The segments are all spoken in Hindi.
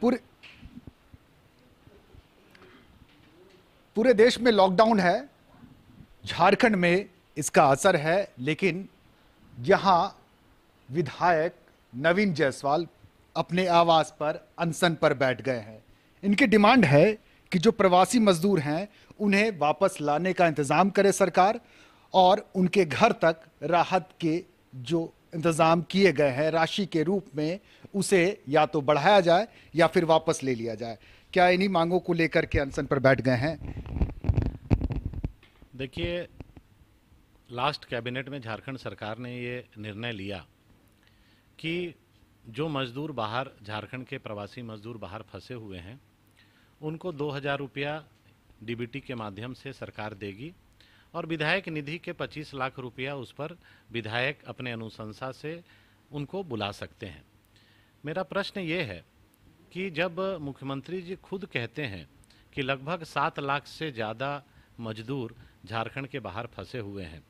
पूरे पूरे देश में लॉकडाउन है झारखंड में इसका असर है लेकिन यहां विधायक नवीन जायसवाल अपने आवास पर अनसन पर बैठ गए हैं इनकी डिमांड है कि जो प्रवासी मजदूर हैं उन्हें वापस लाने का इंतज़ाम करे सरकार और उनके घर तक राहत के जो इंतज़ाम किए गए हैं राशि के रूप में उसे या तो बढ़ाया जाए या फिर वापस ले लिया जाए क्या इन्हीं मांगों को लेकर के अनशन पर बैठ गए हैं देखिए लास्ट कैबिनेट में झारखंड सरकार ने ये निर्णय लिया कि जो मज़दूर बाहर झारखंड के प्रवासी मज़दूर बाहर फंसे हुए हैं उनको दो हज़ार रुपया डी के माध्यम से सरकार देगी और विधायक निधि के 25 लाख रुपया उस पर विधायक अपने अनुशंसा से उनको बुला सकते हैं मेरा प्रश्न ये है कि जब मुख्यमंत्री जी खुद कहते हैं कि लगभग सात लाख से ज़्यादा मजदूर झारखंड के बाहर फंसे हुए हैं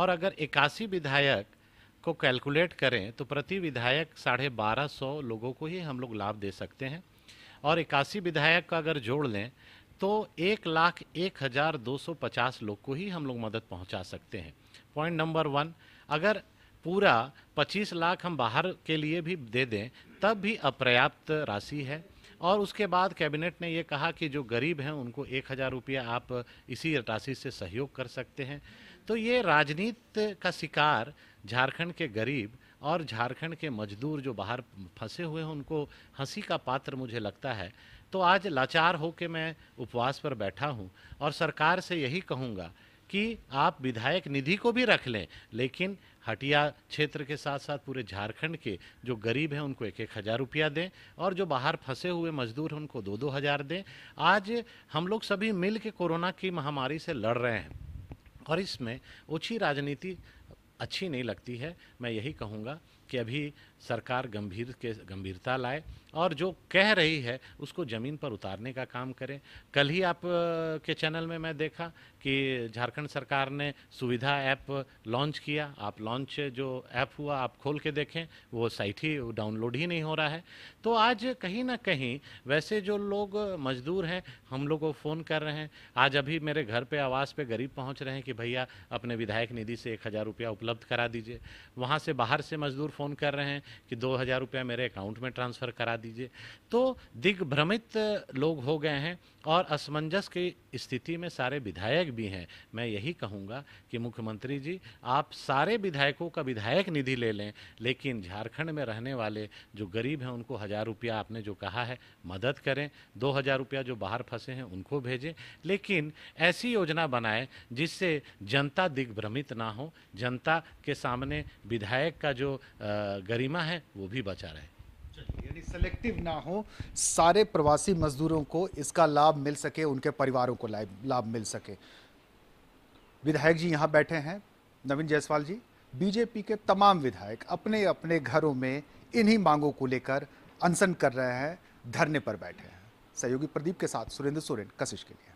और अगर इक्यासी विधायक को कैलकुलेट करें तो प्रति विधायक साढ़े बारह सौ लोगों को ही हम लोग लाभ दे सकते हैं और इक्यासी विधायक का अगर जोड़ लें तो एक लाख एक हज़ार दो सौ पचास लोग को ही हम लोग मदद पहुंचा सकते हैं पॉइंट नंबर वन अगर पूरा पच्चीस लाख हम बाहर के लिए भी दे दें तब भी अपर्याप्त राशि है और उसके बाद कैबिनेट ने ये कहा कि जो गरीब हैं उनको एक हज़ार रुपया आप इसी राशि से सहयोग कर सकते हैं तो ये राजनीति का शिकार झारखंड के गरीब और झारखंड के मजदूर जो बाहर फंसे हुए हैं उनको हंसी का पात्र मुझे लगता है तो आज लाचार होकर मैं उपवास पर बैठा हूँ और सरकार से यही कहूँगा कि आप विधायक निधि को भी रख लें लेकिन हटिया क्षेत्र के साथ साथ पूरे झारखंड के जो गरीब हैं उनको एक एक हज़ार रुपया दें और जो बाहर फंसे हुए मजदूर हैं उनको दो दो हज़ार दें आज हम लोग सभी मिल के कोरोना की महामारी से लड़ रहे हैं और इसमें ओछी राजनीति अच्छी नहीं लगती है मैं यही कहूँगा कि अभी सरकार गंभीर के गंभीरता लाए और जो कह रही है उसको ज़मीन पर उतारने का काम करें कल ही आप के चैनल में मैं देखा कि झारखंड सरकार ने सुविधा ऐप लॉन्च किया आप लॉन्च जो ऐप हुआ आप खोल के देखें वो साइट ही डाउनलोड ही नहीं हो रहा है तो आज कहीं ना कहीं वैसे जो लोग मजदूर हैं हम लोग को फ़ोन कर रहे हैं आज अभी मेरे घर पे आवास पे गरीब पहुंच रहे हैं कि भैया अपने विधायक निधि से एक हज़ार रुपया उपलब्ध करा दीजिए वहाँ से बाहर से मजदूर फ़ोन कर रहे हैं कि दो हज़ार रुपया मेरे अकाउंट में ट्रांसफ़र करा दीजिए तो दिग्भ्रमित लोग हो गए हैं और असमंजस की स्थिति में सारे विधायक भी हैं मैं यही कहूँगा कि मुख्यमंत्री जी आप सारे विधायकों का विधायक निधि ले लें लेकिन झारखंड में रहने वाले जो गरीब हैं उनको हज़ार रुपया आपने जो कहा है मदद करें दो हज़ार रुपया जो बाहर फंसे हैं उनको भेजें लेकिन ऐसी योजना बनाएं जिससे जनता दिग्भ्रमित ना हो जनता के सामने विधायक का जो गरिमा है वो भी बचा रहे यानी सेलेक्टिव ना हो सारे प्रवासी मजदूरों को इसका लाभ मिल सके उनके परिवारों को लाभ मिल सके विधायक जी यहाँ बैठे हैं नवीन जायसवाल जी बीजेपी के तमाम विधायक अपने अपने घरों में इन्हीं मांगों को लेकर अनशन कर रहे हैं धरने पर बैठे हैं सहयोगी प्रदीप के साथ सुरेंद्र सोरेन कशिश के लिए